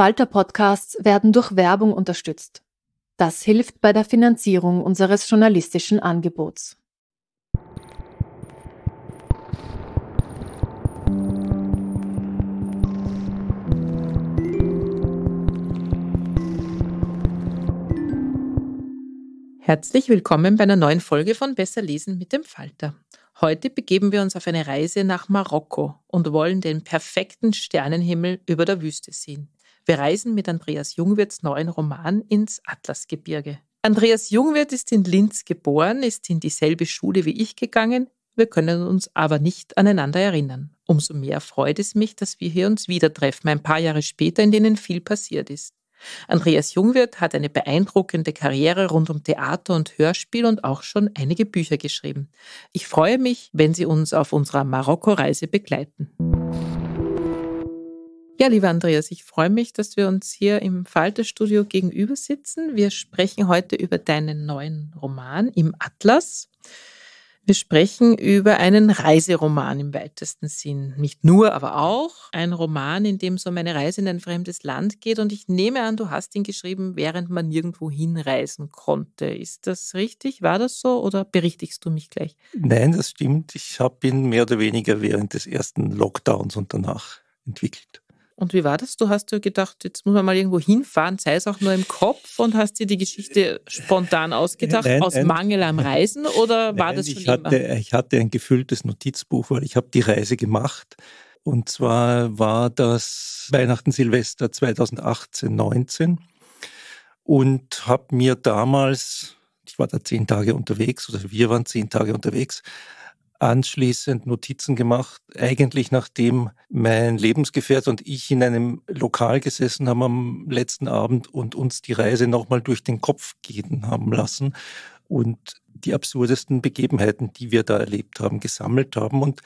Falter Podcasts werden durch Werbung unterstützt. Das hilft bei der Finanzierung unseres journalistischen Angebots. Herzlich willkommen bei einer neuen Folge von Besser lesen mit dem Falter. Heute begeben wir uns auf eine Reise nach Marokko und wollen den perfekten Sternenhimmel über der Wüste sehen. Wir reisen mit Andreas Jungwirts neuen Roman ins Atlasgebirge. Andreas Jungwirt ist in Linz geboren, ist in dieselbe Schule wie ich gegangen. Wir können uns aber nicht aneinander erinnern. Umso mehr freut es mich, dass wir hier uns wieder treffen, ein paar Jahre später, in denen viel passiert ist. Andreas Jungwirth hat eine beeindruckende Karriere rund um Theater und Hörspiel und auch schon einige Bücher geschrieben. Ich freue mich, wenn Sie uns auf unserer Marokko-Reise begleiten. Ja, lieber Andreas, ich freue mich, dass wir uns hier im Falterstudio gegenüber sitzen. Wir sprechen heute über deinen neuen Roman im Atlas. Wir sprechen über einen Reiseroman im weitesten Sinn. Nicht nur, aber auch ein Roman, in dem so um eine Reise in ein fremdes Land geht. Und ich nehme an, du hast ihn geschrieben, während man nirgendwo hinreisen konnte. Ist das richtig? War das so oder berichtigst du mich gleich? Nein, das stimmt. Ich habe ihn mehr oder weniger während des ersten Lockdowns und danach entwickelt. Und wie war das? Du hast dir gedacht, jetzt muss man mal irgendwo hinfahren, sei es auch nur im Kopf und hast dir die Geschichte spontan ausgedacht, nein, aus nein, Mangel am Reisen oder nein, war das schon ich hatte, immer? Ich hatte ein gefülltes Notizbuch, weil ich habe die Reise gemacht. Und zwar war das Weihnachten Silvester 2018, 19 und habe mir damals, ich war da zehn Tage unterwegs oder also wir waren zehn Tage unterwegs, anschließend Notizen gemacht, eigentlich nachdem mein Lebensgefährt und ich in einem Lokal gesessen haben am letzten Abend und uns die Reise nochmal durch den Kopf gehen haben lassen und die absurdesten Begebenheiten, die wir da erlebt haben, gesammelt haben. Und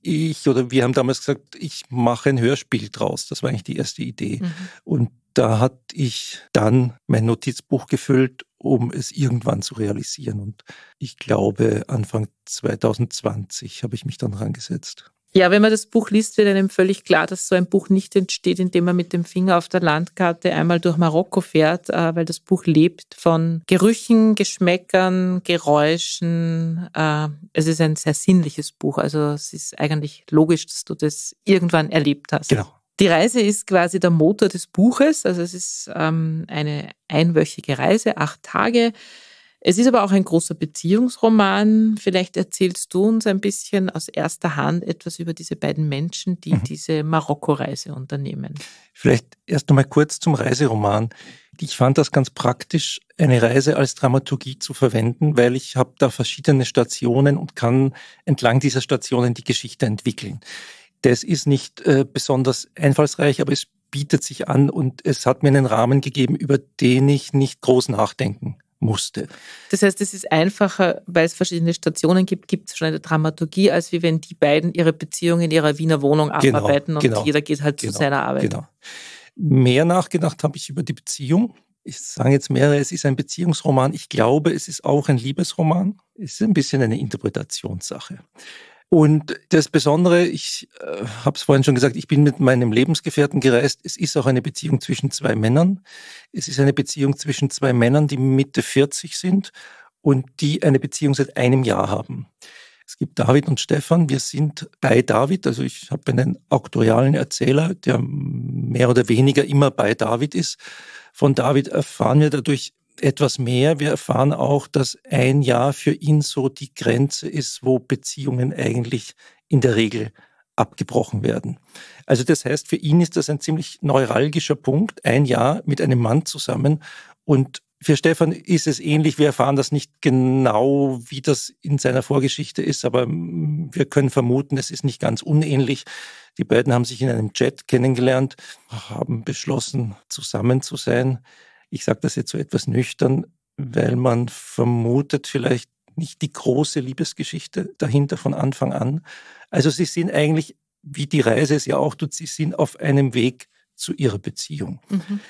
ich oder wir haben damals gesagt, ich mache ein Hörspiel draus. Das war eigentlich die erste Idee. Mhm. Und da hat ich dann mein Notizbuch gefüllt um es irgendwann zu realisieren. Und ich glaube, Anfang 2020 habe ich mich dann rangesetzt. Ja, wenn man das Buch liest, wird einem völlig klar, dass so ein Buch nicht entsteht, indem man mit dem Finger auf der Landkarte einmal durch Marokko fährt, äh, weil das Buch lebt von Gerüchen, Geschmäckern, Geräuschen. Äh, es ist ein sehr sinnliches Buch. Also es ist eigentlich logisch, dass du das irgendwann erlebt hast. Genau. Die Reise ist quasi der Motor des Buches. Also es ist ähm, eine einwöchige Reise, acht Tage. Es ist aber auch ein großer Beziehungsroman. Vielleicht erzählst du uns ein bisschen aus erster Hand etwas über diese beiden Menschen, die mhm. diese Marokko-Reise unternehmen. Vielleicht erst einmal kurz zum Reiseroman. Ich fand das ganz praktisch, eine Reise als Dramaturgie zu verwenden, weil ich habe da verschiedene Stationen und kann entlang dieser Stationen die Geschichte entwickeln das ist nicht äh, besonders einfallsreich, aber es bietet sich an und es hat mir einen Rahmen gegeben, über den ich nicht groß nachdenken musste. Das heißt, es ist einfacher, weil es verschiedene Stationen gibt, gibt es schon eine Dramaturgie, als wie wenn die beiden ihre Beziehung in ihrer Wiener Wohnung genau, abarbeiten genau, und genau, jeder geht halt genau, zu seiner Arbeit. Genau. Mehr nachgedacht habe ich über die Beziehung. Ich sage jetzt mehrere, es ist ein Beziehungsroman. Ich glaube, es ist auch ein Liebesroman. Es ist ein bisschen eine Interpretationssache. Und das Besondere, ich äh, habe es vorhin schon gesagt, ich bin mit meinem Lebensgefährten gereist. Es ist auch eine Beziehung zwischen zwei Männern. Es ist eine Beziehung zwischen zwei Männern, die Mitte 40 sind und die eine Beziehung seit einem Jahr haben. Es gibt David und Stefan. Wir sind bei David. Also ich habe einen auktorialen Erzähler, der mehr oder weniger immer bei David ist. Von David erfahren wir dadurch, etwas mehr. Wir erfahren auch, dass ein Jahr für ihn so die Grenze ist, wo Beziehungen eigentlich in der Regel abgebrochen werden. Also das heißt, für ihn ist das ein ziemlich neuralgischer Punkt, ein Jahr mit einem Mann zusammen. Und für Stefan ist es ähnlich. Wir erfahren das nicht genau, wie das in seiner Vorgeschichte ist, aber mm, wir können vermuten, es ist nicht ganz unähnlich. Die beiden haben sich in einem Chat kennengelernt, haben beschlossen, zusammen zu sein. Ich sage das jetzt so etwas nüchtern, weil man vermutet vielleicht nicht die große Liebesgeschichte dahinter von Anfang an. Also sie sind eigentlich, wie die Reise es ja auch tut, sie sind auf einem Weg zu ihrer Beziehung. Mhm.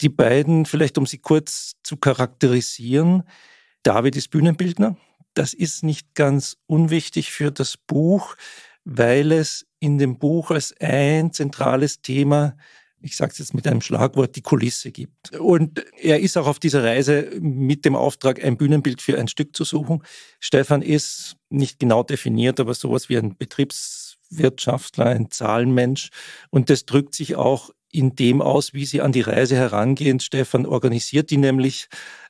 Die beiden, vielleicht um sie kurz zu charakterisieren, David ist Bühnenbildner. Das ist nicht ganz unwichtig für das Buch, weil es in dem Buch als ein zentrales Thema ich sage es jetzt mit einem Schlagwort, die Kulisse gibt. Und er ist auch auf dieser Reise mit dem Auftrag, ein Bühnenbild für ein Stück zu suchen. Stefan ist nicht genau definiert, aber sowas wie ein Betriebswirtschaftler, ein Zahlenmensch. Und das drückt sich auch in dem aus, wie sie an die Reise herangehen. Stefan organisiert die nämlich.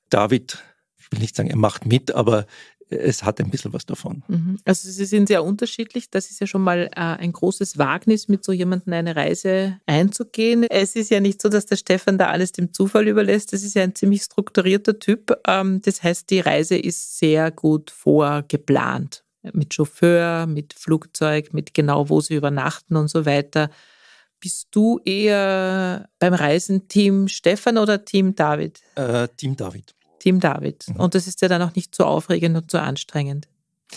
David, ich will nicht sagen, er macht mit, aber es hat ein bisschen was davon. Mhm. Also sie sind sehr unterschiedlich. Das ist ja schon mal äh, ein großes Wagnis, mit so jemandem eine Reise einzugehen. Es ist ja nicht so, dass der Stefan da alles dem Zufall überlässt. Das ist ja ein ziemlich strukturierter Typ. Ähm, das heißt, die Reise ist sehr gut vorgeplant. Mit Chauffeur, mit Flugzeug, mit genau, wo sie übernachten und so weiter. Bist du eher beim Reisenteam Stefan oder Team David? Äh, Team David. Team David. Mhm. Und das ist ja dann auch nicht so aufregend und so anstrengend,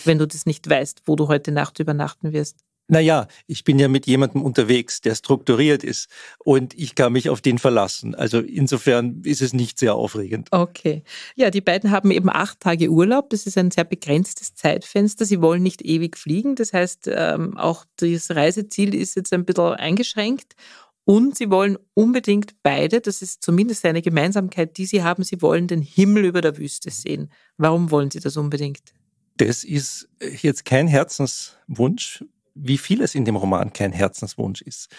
wenn du das nicht weißt, wo du heute Nacht übernachten wirst. Naja, ich bin ja mit jemandem unterwegs, der strukturiert ist und ich kann mich auf den verlassen. Also insofern ist es nicht sehr aufregend. Okay. Ja, die beiden haben eben acht Tage Urlaub. Das ist ein sehr begrenztes Zeitfenster. Sie wollen nicht ewig fliegen. Das heißt, ähm, auch das Reiseziel ist jetzt ein bisschen eingeschränkt. Und sie wollen unbedingt beide, das ist zumindest eine Gemeinsamkeit, die sie haben, sie wollen den Himmel über der Wüste sehen. Warum wollen sie das unbedingt? Das ist äh, jetzt kein Herzenswunsch, wie vieles in dem Roman kein Herzenswunsch ist.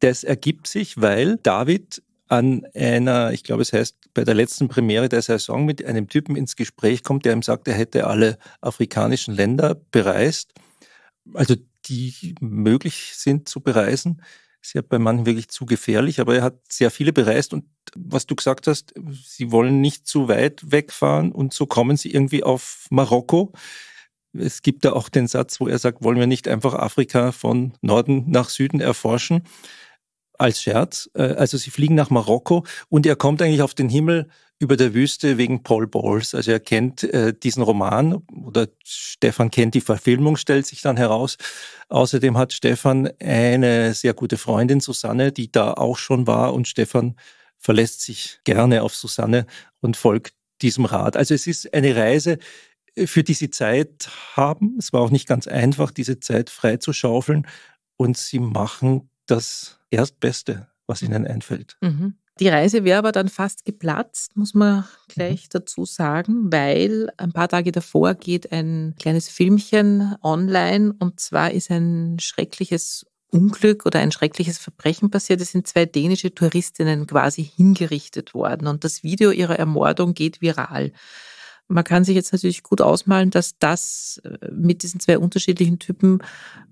Das ergibt sich, weil David an einer, ich glaube es heißt, bei der letzten Premiere der Saison mit einem Typen ins Gespräch kommt, der ihm sagt, er hätte alle afrikanischen Länder bereist, also die möglich sind zu bereisen ist ja bei manchen wirklich zu gefährlich, aber er hat sehr viele bereist und was du gesagt hast, sie wollen nicht zu weit wegfahren und so kommen sie irgendwie auf Marokko. Es gibt da auch den Satz, wo er sagt, wollen wir nicht einfach Afrika von Norden nach Süden erforschen? als Scherz. Äh, also sie fliegen nach Marokko und er kommt eigentlich auf den Himmel über der Wüste wegen Paul Bowles. Also er kennt äh, diesen Roman oder Stefan kennt die Verfilmung, stellt sich dann heraus. Außerdem hat Stefan eine sehr gute Freundin, Susanne, die da auch schon war und Stefan verlässt sich gerne auf Susanne und folgt diesem Rat. Also es ist eine Reise, äh, für die sie Zeit haben. Es war auch nicht ganz einfach, diese Zeit frei zu schaufeln und sie machen das Erstbeste, was mhm. ihnen einfällt. Mhm. Die Reise wäre aber dann fast geplatzt, muss man gleich mhm. dazu sagen, weil ein paar Tage davor geht ein kleines Filmchen online und zwar ist ein schreckliches Unglück oder ein schreckliches Verbrechen passiert. Es sind zwei dänische Touristinnen quasi hingerichtet worden und das Video ihrer Ermordung geht viral. Man kann sich jetzt natürlich gut ausmalen, dass das äh, mit diesen zwei unterschiedlichen Typen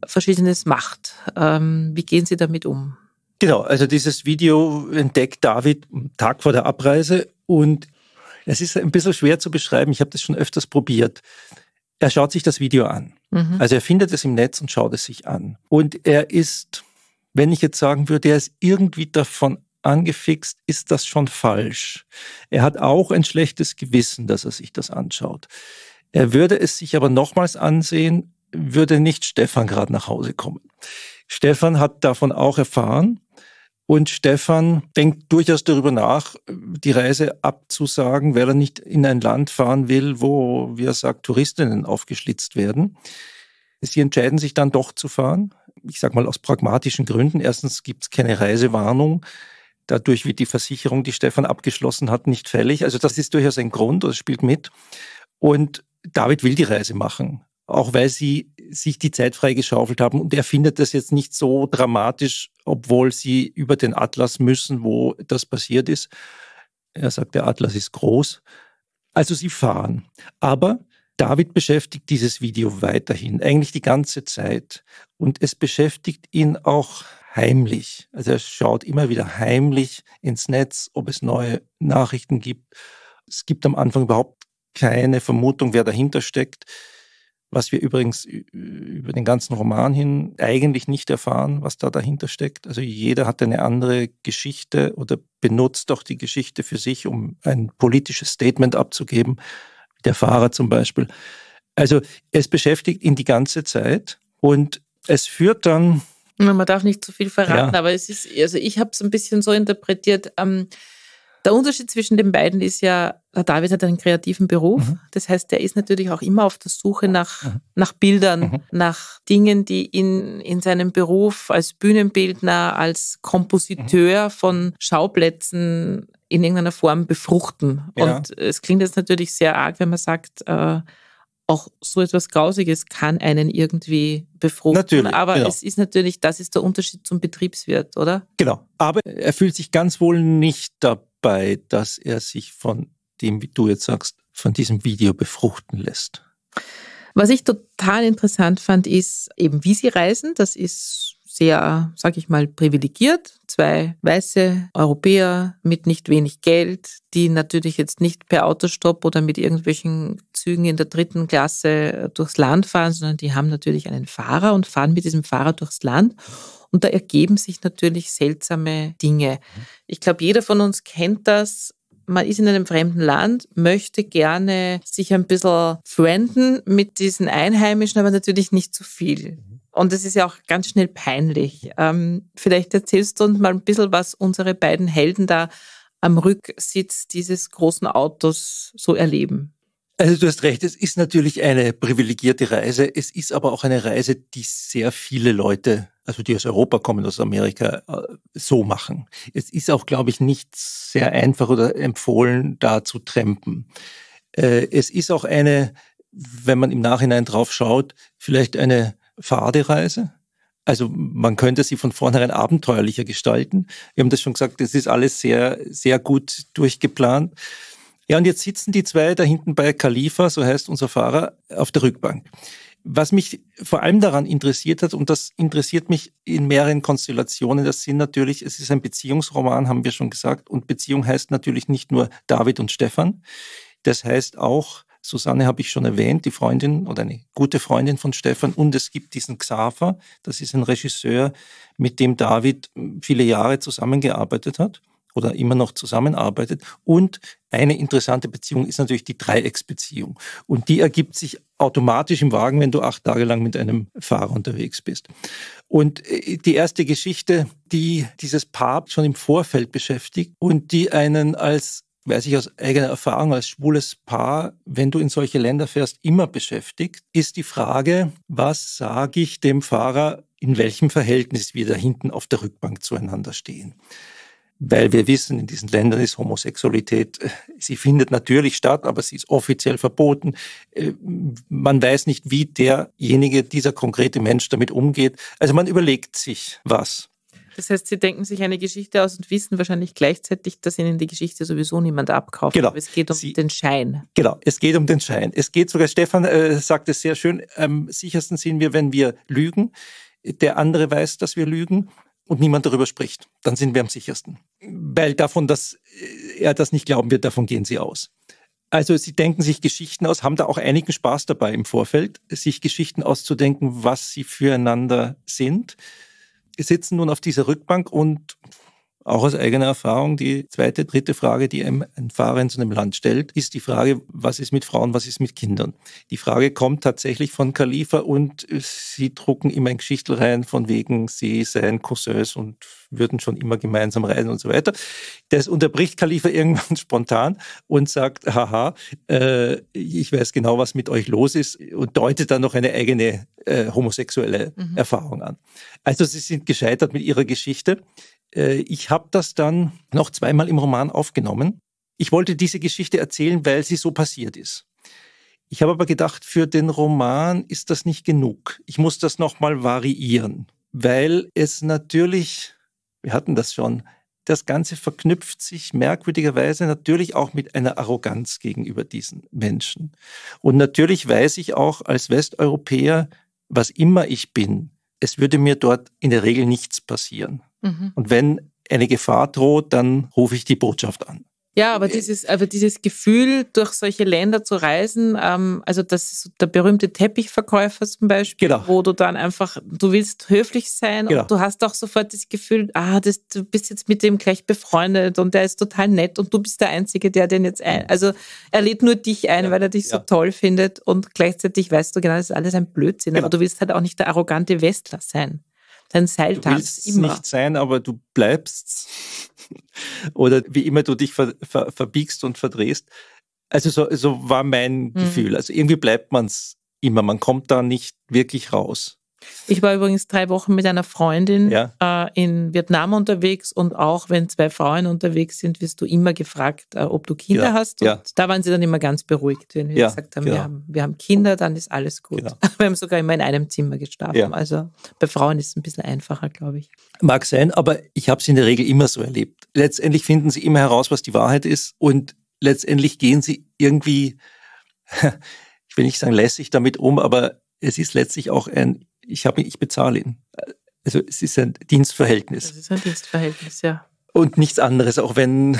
Verschiedenes macht. Ähm, wie gehen Sie damit um? Genau, also dieses Video entdeckt David am Tag vor der Abreise und es ist ein bisschen schwer zu beschreiben. Ich habe das schon öfters probiert. Er schaut sich das Video an. Mhm. Also er findet es im Netz und schaut es sich an. Und er ist, wenn ich jetzt sagen würde, er ist irgendwie davon angefixt, ist das schon falsch. Er hat auch ein schlechtes Gewissen, dass er sich das anschaut. Er würde es sich aber nochmals ansehen, würde nicht Stefan gerade nach Hause kommen. Stefan hat davon auch erfahren und Stefan denkt durchaus darüber nach, die Reise abzusagen, weil er nicht in ein Land fahren will, wo, wie er sagt, Touristinnen aufgeschlitzt werden. Sie entscheiden sich dann doch zu fahren. Ich sage mal aus pragmatischen Gründen. Erstens gibt es keine Reisewarnung. Dadurch wird die Versicherung, die Stefan abgeschlossen hat, nicht fällig. Also das ist durchaus ein Grund, das spielt mit. Und David will die Reise machen, auch weil sie sich die Zeit freigeschaufelt haben. Und er findet das jetzt nicht so dramatisch, obwohl sie über den Atlas müssen, wo das passiert ist. Er sagt, der Atlas ist groß. Also sie fahren. Aber David beschäftigt dieses Video weiterhin, eigentlich die ganze Zeit. Und es beschäftigt ihn auch heimlich. Also er schaut immer wieder heimlich ins Netz, ob es neue Nachrichten gibt. Es gibt am Anfang überhaupt keine Vermutung, wer dahinter steckt, was wir übrigens über den ganzen Roman hin eigentlich nicht erfahren, was da dahinter steckt. Also jeder hat eine andere Geschichte oder benutzt doch die Geschichte für sich, um ein politisches Statement abzugeben. Der Fahrer zum Beispiel. Also es beschäftigt ihn die ganze Zeit und es führt dann man darf nicht zu viel verraten, ja. aber es ist, also ich habe es ein bisschen so interpretiert. Ähm, der Unterschied zwischen den beiden ist ja, der David hat einen kreativen Beruf. Mhm. Das heißt, er ist natürlich auch immer auf der Suche mhm. nach, mhm. nach Bildern, mhm. nach Dingen, die ihn in seinem Beruf als Bühnenbildner, als Kompositeur mhm. von Schauplätzen in irgendeiner Form befruchten. Ja. Und es klingt jetzt natürlich sehr arg, wenn man sagt, äh, auch so etwas Grausiges kann einen irgendwie befruchten. Natürlich, aber genau. es ist natürlich, das ist der Unterschied zum Betriebswirt, oder? Genau. Aber er fühlt sich ganz wohl nicht dabei, dass er sich von dem, wie du jetzt sagst, von diesem Video befruchten lässt. Was ich total interessant fand, ist eben, wie sie reisen. Das ist sehr, sag ich mal, privilegiert. Zwei weiße Europäer mit nicht wenig Geld, die natürlich jetzt nicht per Autostopp oder mit irgendwelchen Zügen in der dritten Klasse äh, durchs Land fahren, sondern die haben natürlich einen Fahrer und fahren mit diesem Fahrer durchs Land. Und da ergeben sich natürlich seltsame Dinge. Mhm. Ich glaube, jeder von uns kennt das man ist in einem fremden Land, möchte gerne sich ein bisschen freunden mit diesen Einheimischen, aber natürlich nicht zu viel. Mhm. Und das ist ja auch ganz schnell peinlich. Ähm, vielleicht erzählst du uns mal ein bisschen, was unsere beiden Helden da am Rücksitz dieses großen Autos so erleben. Also du hast recht, es ist natürlich eine privilegierte Reise, es ist aber auch eine Reise, die sehr viele Leute, also die aus Europa kommen, aus Amerika, äh, so machen. Es ist auch, glaube ich, nicht sehr einfach oder empfohlen, da zu trampen. Äh, es ist auch eine, wenn man im Nachhinein drauf schaut, vielleicht eine fade Reise. Also man könnte sie von vornherein abenteuerlicher gestalten. Wir haben das schon gesagt, es ist alles sehr, sehr gut durchgeplant. Ja, und jetzt sitzen die zwei da hinten bei Khalifa, so heißt unser Fahrer, auf der Rückbank. Was mich vor allem daran interessiert hat, und das interessiert mich in mehreren Konstellationen, das sind natürlich, es ist ein Beziehungsroman, haben wir schon gesagt, und Beziehung heißt natürlich nicht nur David und Stefan, das heißt auch, Susanne habe ich schon erwähnt, die Freundin oder eine gute Freundin von Stefan, und es gibt diesen Xaver, das ist ein Regisseur, mit dem David viele Jahre zusammengearbeitet hat oder immer noch zusammenarbeitet. Und eine interessante Beziehung ist natürlich die Dreiecksbeziehung. Und die ergibt sich automatisch im Wagen, wenn du acht Tage lang mit einem Fahrer unterwegs bist. Und äh, die erste Geschichte, die dieses Paar schon im Vorfeld beschäftigt und die einen als weiß ich aus eigener Erfahrung als schwules Paar, wenn du in solche Länder fährst, immer beschäftigt, ist die Frage, was sage ich dem Fahrer, in welchem Verhältnis wir da hinten auf der Rückbank zueinander stehen weil wir wissen, in diesen Ländern ist Homosexualität, äh, sie findet natürlich statt, aber sie ist offiziell verboten. Äh, man weiß nicht, wie derjenige, dieser konkrete Mensch damit umgeht. Also man überlegt sich was. Das heißt, sie denken sich eine Geschichte aus und wissen wahrscheinlich gleichzeitig, dass ihnen die Geschichte sowieso niemand abkauft. Genau. Aber es geht um sie, den Schein. Genau, es geht um den Schein. Es geht sogar, Stefan äh, sagt es sehr schön, am sichersten sind wir, wenn wir lügen. Der andere weiß, dass wir lügen und niemand darüber spricht, dann sind wir am sichersten. Weil davon, dass äh, er das nicht glauben wird, davon gehen sie aus. Also sie denken sich Geschichten aus, haben da auch einigen Spaß dabei im Vorfeld, sich Geschichten auszudenken, was sie füreinander sind, sitzen nun auf dieser Rückbank und auch aus eigener Erfahrung, die zweite, dritte Frage, die einem ein Fahrer in so einem Land stellt, ist die Frage, was ist mit Frauen, was ist mit Kindern? Die Frage kommt tatsächlich von Khalifa und sie drucken immer ein Geschichtel rein, von wegen, sie seien Cousins und würden schon immer gemeinsam reisen und so weiter. Das unterbricht Khalifa irgendwann spontan und sagt, haha, äh, ich weiß genau, was mit euch los ist und deutet dann noch eine eigene äh, homosexuelle mhm. Erfahrung an. Also sie sind gescheitert mit ihrer Geschichte. Äh, ich habe das dann noch zweimal im Roman aufgenommen. Ich wollte diese Geschichte erzählen, weil sie so passiert ist. Ich habe aber gedacht, für den Roman ist das nicht genug. Ich muss das nochmal variieren, weil es natürlich, wir hatten das schon, das Ganze verknüpft sich merkwürdigerweise natürlich auch mit einer Arroganz gegenüber diesen Menschen. Und natürlich weiß ich auch als Westeuropäer, was immer ich bin, es würde mir dort in der Regel nichts passieren. Mhm. Und wenn eine Gefahr droht, dann rufe ich die Botschaft an. Ja, aber dieses, aber dieses Gefühl, durch solche Länder zu reisen, ähm, also das ist der berühmte Teppichverkäufer zum Beispiel, genau. wo du dann einfach, du willst höflich sein genau. und du hast auch sofort das Gefühl, ah, das, du bist jetzt mit dem gleich befreundet und der ist total nett und du bist der Einzige, der den jetzt ein, mhm. also er lädt nur dich ein, ja. weil er dich ja. so toll findet und gleichzeitig weißt du genau, das ist alles ein Blödsinn, genau. aber du willst halt auch nicht der arrogante Westler sein. Dein Seiltanz. Du willst immer. nicht sein, aber du bleibst. Oder wie immer du dich ver, ver, verbiegst und verdrehst. Also so, so war mein mhm. Gefühl. Also irgendwie bleibt man es immer. Man kommt da nicht wirklich raus. Ich war übrigens drei Wochen mit einer Freundin ja. äh, in Vietnam unterwegs und auch wenn zwei Frauen unterwegs sind, wirst du immer gefragt, äh, ob du Kinder ja. hast. Und ja. da waren sie dann immer ganz beruhigt, wenn wir gesagt haben, genau. wir haben, wir haben Kinder, dann ist alles gut. Genau. Wir haben sogar immer in einem Zimmer geschlafen. Also bei Frauen ist es ein bisschen einfacher, glaube ich. Mag sein, aber ich habe es in der Regel immer so erlebt. Letztendlich finden sie immer heraus, was die Wahrheit ist und letztendlich gehen sie irgendwie, ich will nicht sagen lässig damit um, aber es ist letztlich auch ein ich, hab, ich bezahle ihn. Also es ist ein Dienstverhältnis. Es ist ein Dienstverhältnis, ja. Und nichts anderes, auch wenn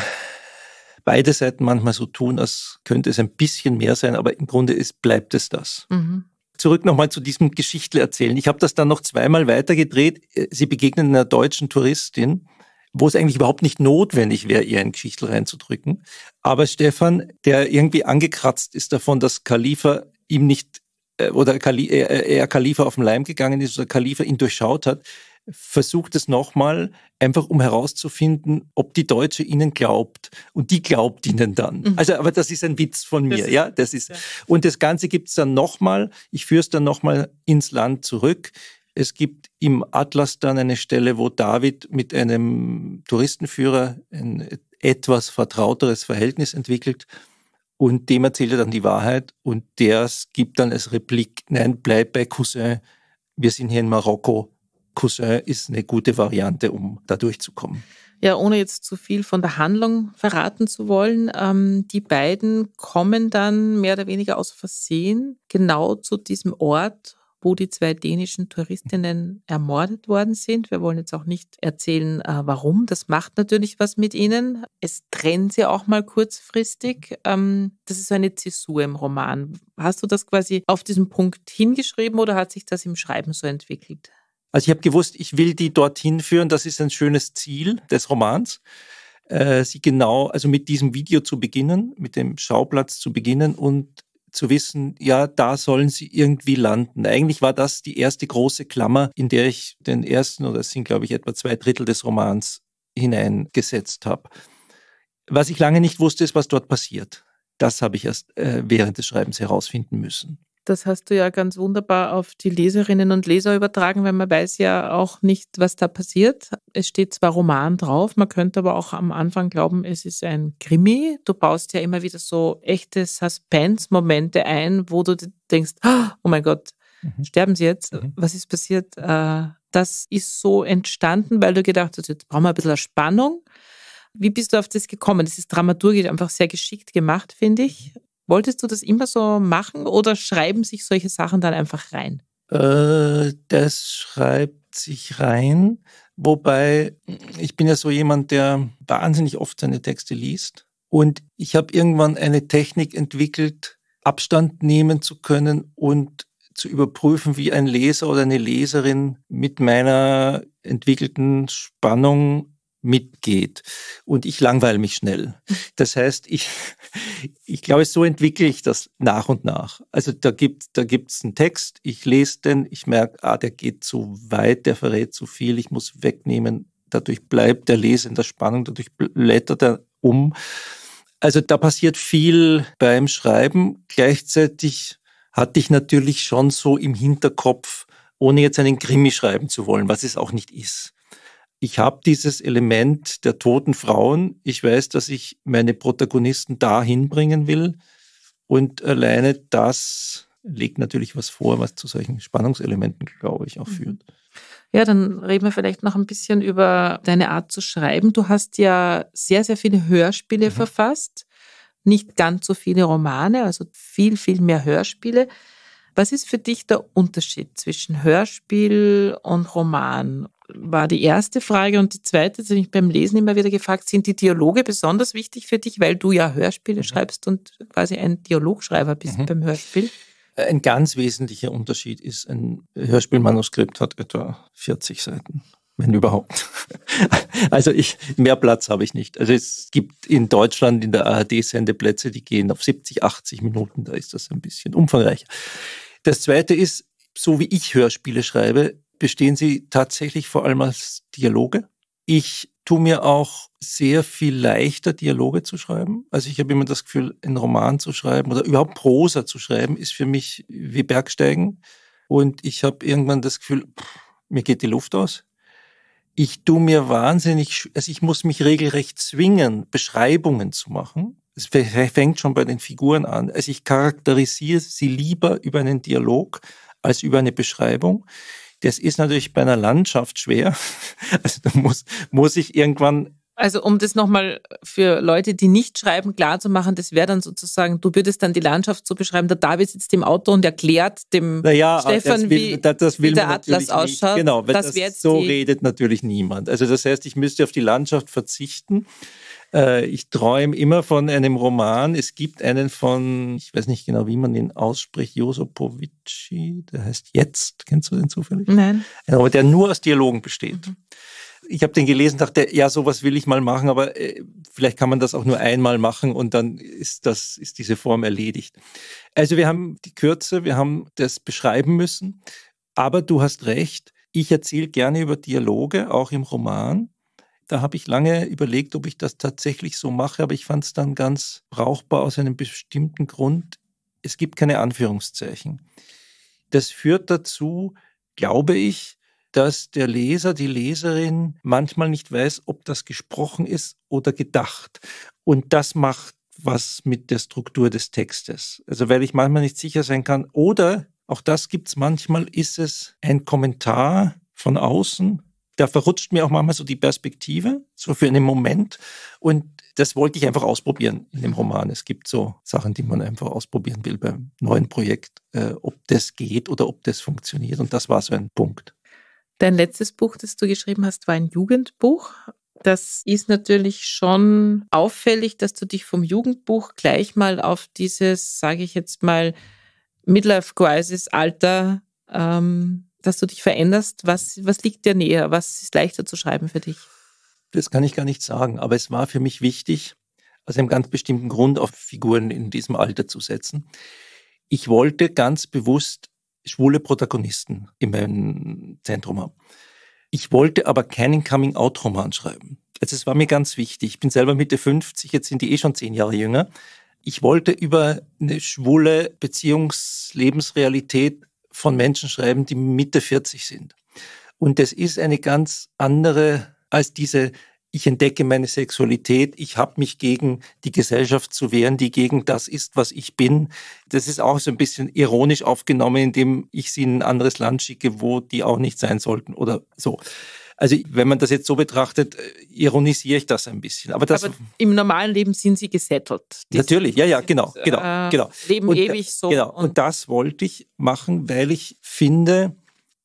beide Seiten manchmal so tun, als könnte es ein bisschen mehr sein, aber im Grunde ist, bleibt es das. Mhm. Zurück nochmal zu diesem Geschichtle erzählen. Ich habe das dann noch zweimal weitergedreht. Äh, sie begegnen einer deutschen Touristin, wo es eigentlich überhaupt nicht notwendig wäre, ihr ein Geschichtel reinzudrücken. Aber Stefan, der irgendwie angekratzt ist davon, dass Khalifa ihm nicht äh, oder Kali, äh, äh, er er Khalifa auf den Leim gegangen ist oder Khalifa ihn durchschaut hat, versucht es nochmal, einfach um herauszufinden, ob die Deutsche ihnen glaubt. Und die glaubt ihnen dann. Mhm. Also, aber das ist ein Witz von mir, das ja. Das ist. Ja. Und das Ganze gibt es dann nochmal. Ich führe es dann nochmal ins Land zurück. Es gibt im Atlas dann eine Stelle, wo David mit einem Touristenführer ein etwas vertrauteres Verhältnis entwickelt und dem erzählt er dann die Wahrheit und der gibt dann als Replik, nein, bleib bei Cousin, wir sind hier in Marokko. Cousin ist eine gute Variante, um da durchzukommen. Ja, ohne jetzt zu viel von der Handlung verraten zu wollen, ähm, die beiden kommen dann mehr oder weniger aus Versehen genau zu diesem Ort, wo die zwei dänischen Touristinnen ermordet worden sind. Wir wollen jetzt auch nicht erzählen, äh, warum. Das macht natürlich was mit ihnen. Es trennt sie auch mal kurzfristig. Ähm, das ist so eine Zäsur im Roman. Hast du das quasi auf diesen Punkt hingeschrieben oder hat sich das im Schreiben so entwickelt? Also ich habe gewusst, ich will die dorthin führen. Das ist ein schönes Ziel des Romans äh, sie genau, also mit diesem Video zu beginnen, mit dem Schauplatz zu beginnen und zu wissen, ja, da sollen sie irgendwie landen. Eigentlich war das die erste große Klammer, in der ich den ersten, oder es sind, glaube ich, etwa zwei Drittel des Romans hineingesetzt habe. Was ich lange nicht wusste, ist, was dort passiert. Das habe ich erst äh, während des Schreibens herausfinden müssen. Das hast du ja ganz wunderbar auf die Leserinnen und Leser übertragen, weil man weiß ja auch nicht, was da passiert. Es steht zwar Roman drauf, man könnte aber auch am Anfang glauben, es ist ein Krimi. Du baust ja immer wieder so echte Suspense-Momente ein, wo du denkst, oh mein Gott, mhm. sterben sie jetzt? Mhm. Was ist passiert? Äh, das ist so entstanden, weil du gedacht hast, jetzt brauchen wir ein bisschen Spannung. Wie bist du auf das gekommen? Das ist dramaturgisch einfach sehr geschickt gemacht, finde ich. Mhm. Wolltest du das immer so machen oder schreiben sich solche Sachen dann einfach rein? Äh, das schreibt sich rein. Wobei, ich bin ja so jemand, der wahnsinnig oft seine Texte liest. Und ich habe irgendwann eine Technik entwickelt, Abstand nehmen zu können und zu überprüfen, wie ein Leser oder eine Leserin mit meiner entwickelten Spannung mitgeht. Und ich langweile mich schnell. Das heißt, ich, ich glaube, so entwickle ich das nach und nach. Also da gibt es da gibt's einen Text, ich lese den, ich merke, ah, der geht zu weit, der verrät zu viel, ich muss wegnehmen. Dadurch bleibt der Leser in der Spannung, dadurch blättert er um. Also da passiert viel beim Schreiben. Gleichzeitig hatte ich natürlich schon so im Hinterkopf, ohne jetzt einen Krimi schreiben zu wollen, was es auch nicht ist ich habe dieses Element der toten Frauen. Ich weiß, dass ich meine Protagonisten dahin bringen will. Und alleine das legt natürlich was vor, was zu solchen Spannungselementen, glaube ich, auch mhm. führt. Ja, dann reden wir vielleicht noch ein bisschen über deine Art zu schreiben. Du hast ja sehr, sehr viele Hörspiele mhm. verfasst, nicht ganz so viele Romane, also viel, viel mehr Hörspiele. Was ist für dich der Unterschied zwischen Hörspiel und Roman? war die erste Frage. Und die zweite, das habe ich beim Lesen immer wieder gefragt, sind die Dialoge besonders wichtig für dich, weil du ja Hörspiele mhm. schreibst und quasi ein Dialogschreiber bist mhm. beim Hörspiel? Äh, ein ganz wesentlicher Unterschied ist, ein Hörspielmanuskript hat etwa 40 Seiten wenn überhaupt. Also ich, mehr Platz habe ich nicht. Also es gibt in Deutschland in der ARD Sendeplätze, die gehen auf 70, 80 Minuten, da ist das ein bisschen umfangreicher. Das zweite ist, so wie ich Hörspiele schreibe, bestehen sie tatsächlich vor allem als Dialoge. Ich tue mir auch sehr viel leichter, Dialoge zu schreiben. Also ich habe immer das Gefühl, einen Roman zu schreiben oder überhaupt Prosa zu schreiben, ist für mich wie Bergsteigen. Und ich habe irgendwann das Gefühl, pff, mir geht die Luft aus. Ich tue mir wahnsinnig, also ich muss mich regelrecht zwingen, Beschreibungen zu machen. Es fängt schon bei den Figuren an. Also ich charakterisiere sie lieber über einen Dialog als über eine Beschreibung. Das ist natürlich bei einer Landschaft schwer. Also da muss, muss ich irgendwann also um das nochmal für Leute, die nicht schreiben, klar zu machen, das wäre dann sozusagen, du würdest dann die Landschaft so beschreiben, der David sitzt im Auto und erklärt dem naja, ah, Stefan, das will, wie, das, das wie der Atlas ausschaut. Nicht. Genau, weil das das so redet natürlich niemand. Also das heißt, ich müsste auf die Landschaft verzichten. Äh, ich träume immer von einem Roman. Es gibt einen von, ich weiß nicht genau, wie man ihn ausspricht, Josopovici, der heißt Jetzt. Kennst du den zufällig? Nein. Ein Roman, der nur aus Dialogen besteht. Mhm ich habe den gelesen, dachte, ja, sowas will ich mal machen, aber äh, vielleicht kann man das auch nur einmal machen und dann ist das, ist diese Form erledigt. Also wir haben die Kürze, wir haben das beschreiben müssen, aber du hast recht, ich erzähle gerne über Dialoge, auch im Roman. Da habe ich lange überlegt, ob ich das tatsächlich so mache, aber ich fand es dann ganz brauchbar aus einem bestimmten Grund. Es gibt keine Anführungszeichen. Das führt dazu, glaube ich, dass der Leser, die Leserin manchmal nicht weiß, ob das gesprochen ist oder gedacht. Und das macht was mit der Struktur des Textes. Also weil ich manchmal nicht sicher sein kann. Oder, auch das gibt es manchmal, ist es ein Kommentar von außen da verrutscht mir auch manchmal so die Perspektive, so für einen Moment. Und das wollte ich einfach ausprobieren in dem Roman. Es gibt so Sachen, die man einfach ausprobieren will beim neuen Projekt, äh, ob das geht oder ob das funktioniert. Und das war so ein Punkt. Dein letztes Buch, das du geschrieben hast, war ein Jugendbuch. Das ist natürlich schon auffällig, dass du dich vom Jugendbuch gleich mal auf dieses, sage ich jetzt mal, Midlife-Crisis-Alter ähm, dass du dich veränderst? Was, was liegt dir näher? Was ist leichter zu schreiben für dich? Das kann ich gar nicht sagen, aber es war für mich wichtig, aus einem ganz bestimmten Grund auf Figuren in diesem Alter zu setzen. Ich wollte ganz bewusst schwule Protagonisten in meinem Zentrum haben. Ich wollte aber keinen Coming-out-Roman schreiben. Also es war mir ganz wichtig. Ich bin selber Mitte 50, jetzt sind die eh schon zehn Jahre jünger. Ich wollte über eine schwule Beziehungslebensrealität von Menschen schreiben, die Mitte 40 sind. Und das ist eine ganz andere als diese, ich entdecke meine Sexualität, ich habe mich gegen die Gesellschaft zu wehren, die gegen das ist, was ich bin. Das ist auch so ein bisschen ironisch aufgenommen, indem ich sie in ein anderes Land schicke, wo die auch nicht sein sollten oder so. Also wenn man das jetzt so betrachtet, äh, ironisiere ich das ein bisschen. Aber, das, Aber im normalen Leben sind sie gesettelt. Natürlich, ja, ja, genau, genau, äh, genau. Leben und, äh, ewig so. Genau. Und, und das wollte ich machen, weil ich finde,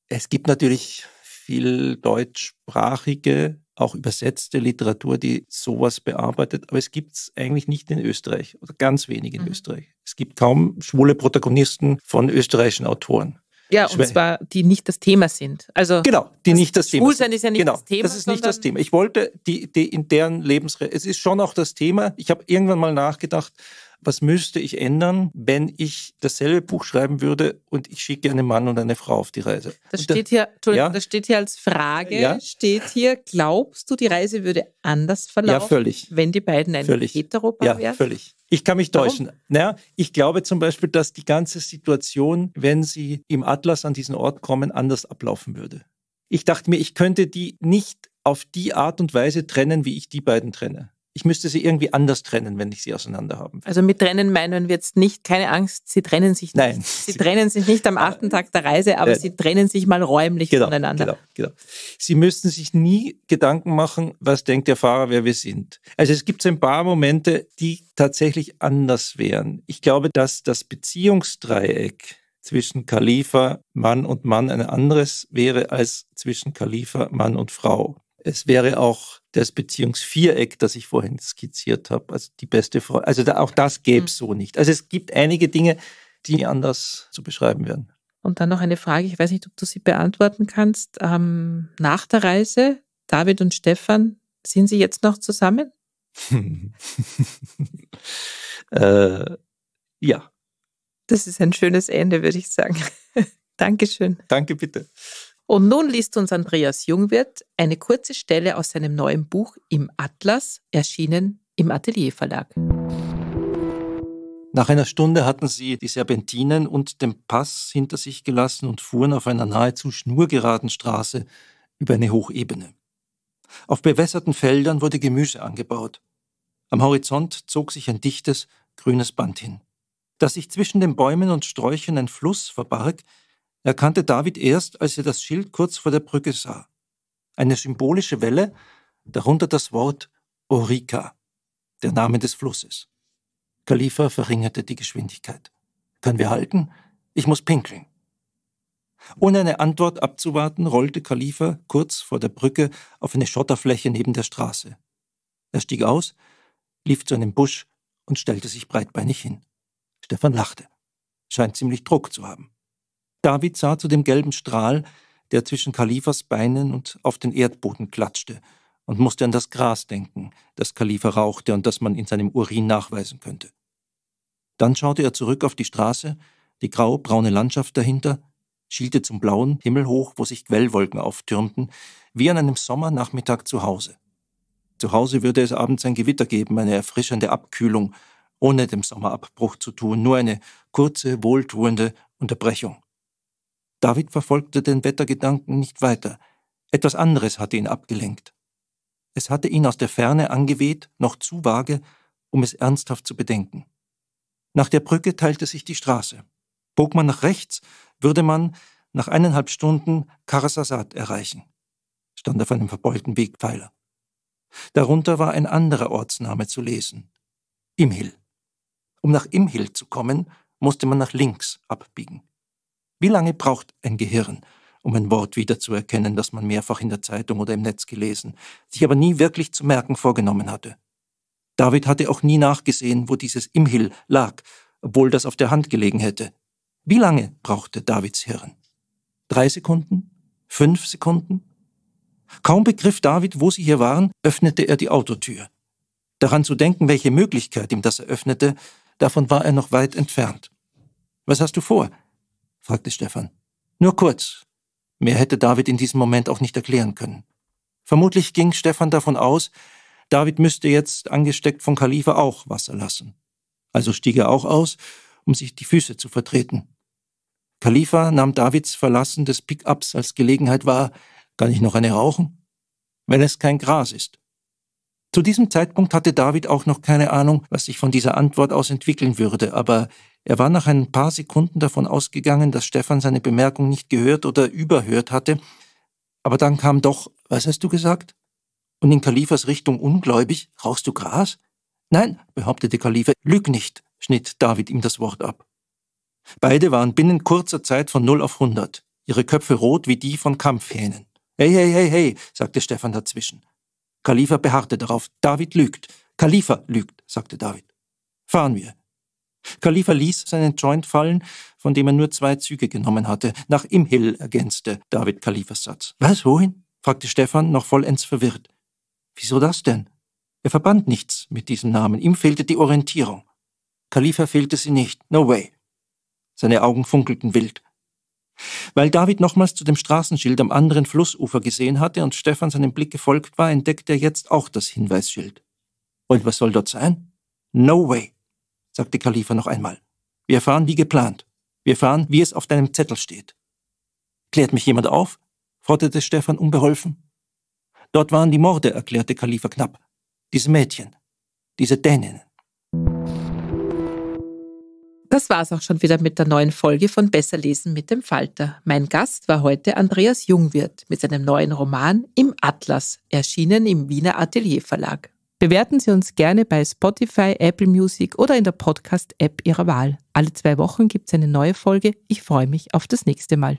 es gibt natürlich viel deutschsprachige auch übersetzte Literatur, die sowas bearbeitet. Aber es gibt es eigentlich nicht in Österreich oder ganz wenig in mhm. Österreich. Es gibt kaum schwule Protagonisten von österreichischen Autoren. Ja, und zwar die nicht das Thema sind. Also genau, die nicht das Thema Schwulsein sind. ist ja nicht genau, das Thema. Das ist nicht das Thema. Ich wollte die, die in deren Lebensrealität. Es ist schon auch das Thema. Ich habe irgendwann mal nachgedacht, was müsste ich ändern, wenn ich dasselbe Buch schreiben würde und ich schicke einen Mann und eine Frau auf die Reise. Das, und steht, hier, ja? das steht hier als Frage, ja? steht hier, glaubst du, die Reise würde anders verlaufen, ja, völlig. wenn die beiden ein völlig. Heteropaar ja, wären? völlig. Ich kann mich täuschen. Naja, ich glaube zum Beispiel, dass die ganze Situation, wenn sie im Atlas an diesen Ort kommen, anders ablaufen würde. Ich dachte mir, ich könnte die nicht auf die Art und Weise trennen, wie ich die beiden trenne ich müsste sie irgendwie anders trennen, wenn ich sie auseinander habe. Also mit trennen meinen wir jetzt nicht, keine Angst, sie trennen sich nicht. Nein. Sie, sie trennen sich nicht am ah. achten Tag der Reise, aber äh, sie trennen sich mal räumlich genau, voneinander. Genau, genau. Sie müssten sich nie Gedanken machen, was denkt der Fahrer, wer wir sind. Also es gibt ein paar Momente, die tatsächlich anders wären. Ich glaube, dass das Beziehungsdreieck zwischen Khalifa, Mann und Mann ein anderes wäre als zwischen Khalifa, Mann und Frau es wäre auch das Beziehungsviereck, das ich vorhin skizziert habe, also die beste Frau. Also da, auch das gäbe es mhm. so nicht. Also es gibt einige Dinge, die anders zu beschreiben wären. Und dann noch eine Frage, ich weiß nicht, ob du sie beantworten kannst. Ähm, nach der Reise, David und Stefan, sind sie jetzt noch zusammen? äh, ja. Das ist ein schönes Ende, würde ich sagen. Dankeschön. Danke, bitte. Und nun liest uns Andreas Jungwirth eine kurze Stelle aus seinem neuen Buch Im Atlas, erschienen im Atelier Verlag. Nach einer Stunde hatten sie die Serpentinen und den Pass hinter sich gelassen und fuhren auf einer nahezu schnurgeraden Straße über eine Hochebene. Auf bewässerten Feldern wurde Gemüse angebaut. Am Horizont zog sich ein dichtes, grünes Band hin. Dass sich zwischen den Bäumen und Sträuchern ein Fluss verbarg, erkannte David erst, als er das Schild kurz vor der Brücke sah. Eine symbolische Welle, darunter das Wort Orika, der Name des Flusses. Khalifa verringerte die Geschwindigkeit. Können wir halten? Ich muss pinkeln. Ohne eine Antwort abzuwarten, rollte Khalifa kurz vor der Brücke auf eine Schotterfläche neben der Straße. Er stieg aus, lief zu einem Busch und stellte sich breitbeinig hin. Stefan lachte. Scheint ziemlich Druck zu haben. David sah zu dem gelben Strahl, der zwischen Kalifas Beinen und auf den Erdboden klatschte, und musste an das Gras denken, das Kalifa rauchte und das man in seinem Urin nachweisen könnte. Dann schaute er zurück auf die Straße, die grau-braune Landschaft dahinter, schielte zum blauen Himmel hoch, wo sich Quellwolken auftürmten, wie an einem Sommernachmittag zu Hause. Zu Hause würde es abends ein Gewitter geben, eine erfrischende Abkühlung, ohne dem Sommerabbruch zu tun, nur eine kurze, wohltuende Unterbrechung. David verfolgte den Wettergedanken nicht weiter. Etwas anderes hatte ihn abgelenkt. Es hatte ihn aus der Ferne angeweht, noch zu vage, um es ernsthaft zu bedenken. Nach der Brücke teilte sich die Straße. Bog man nach rechts, würde man nach eineinhalb Stunden Karasasat erreichen, stand auf einem verbeulten Wegpfeiler. Darunter war ein anderer Ortsname zu lesen. Imhil. Um nach Imhil zu kommen, musste man nach links abbiegen. Wie lange braucht ein Gehirn, um ein Wort wiederzuerkennen, das man mehrfach in der Zeitung oder im Netz gelesen, sich aber nie wirklich zu merken vorgenommen hatte? David hatte auch nie nachgesehen, wo dieses Imhil lag, obwohl das auf der Hand gelegen hätte. Wie lange brauchte Davids Hirn? Drei Sekunden? Fünf Sekunden? Kaum begriff David, wo sie hier waren, öffnete er die Autotür. Daran zu denken, welche Möglichkeit ihm das eröffnete, davon war er noch weit entfernt. Was hast du vor? fragte Stefan. Nur kurz. Mehr hätte David in diesem Moment auch nicht erklären können. Vermutlich ging Stefan davon aus, David müsste jetzt, angesteckt von Kalifa auch Wasser lassen. Also stieg er auch aus, um sich die Füße zu vertreten. Kalifa nahm Davids Verlassen des Pickups als Gelegenheit wahr, kann ich noch eine rauchen? Wenn es kein Gras ist, zu diesem Zeitpunkt hatte David auch noch keine Ahnung, was sich von dieser Antwort aus entwickeln würde, aber er war nach ein paar Sekunden davon ausgegangen, dass Stefan seine Bemerkung nicht gehört oder überhört hatte, aber dann kam doch, was hast du gesagt? Und in Kalifas Richtung ungläubig, rauchst du Gras? Nein, behauptete Kalifa, lüg nicht, schnitt David ihm das Wort ab. Beide waren binnen kurzer Zeit von 0 auf 100, ihre Köpfe rot wie die von Kampfhähnen. Hey, hey, hey, hey, sagte Stefan dazwischen. Khalifa beharrte darauf. David lügt. Khalifa lügt, sagte David. Fahren wir. Khalifa ließ seinen Joint fallen, von dem er nur zwei Züge genommen hatte. Nach Imhil ergänzte David Khalifas Satz. Was, wohin? fragte Stefan, noch vollends verwirrt. Wieso das denn? Er verband nichts mit diesem Namen. Ihm fehlte die Orientierung. Khalifa fehlte sie nicht. No way. Seine Augen funkelten wild. Weil David nochmals zu dem Straßenschild am anderen Flussufer gesehen hatte und Stefan seinem Blick gefolgt war, entdeckte er jetzt auch das Hinweisschild. Und was soll dort sein? No way, sagte Khalifa noch einmal. Wir fahren wie geplant. Wir fahren, wie es auf deinem Zettel steht. Klärt mich jemand auf? forderte Stefan unbeholfen. Dort waren die Morde, erklärte Khalifa knapp. Diese Mädchen, diese Däninnen. Das war's auch schon wieder mit der neuen Folge von Besser lesen mit dem Falter. Mein Gast war heute Andreas Jungwirth mit seinem neuen Roman Im Atlas, erschienen im Wiener Atelier Verlag. Bewerten Sie uns gerne bei Spotify, Apple Music oder in der Podcast-App Ihrer Wahl. Alle zwei Wochen gibt es eine neue Folge. Ich freue mich auf das nächste Mal.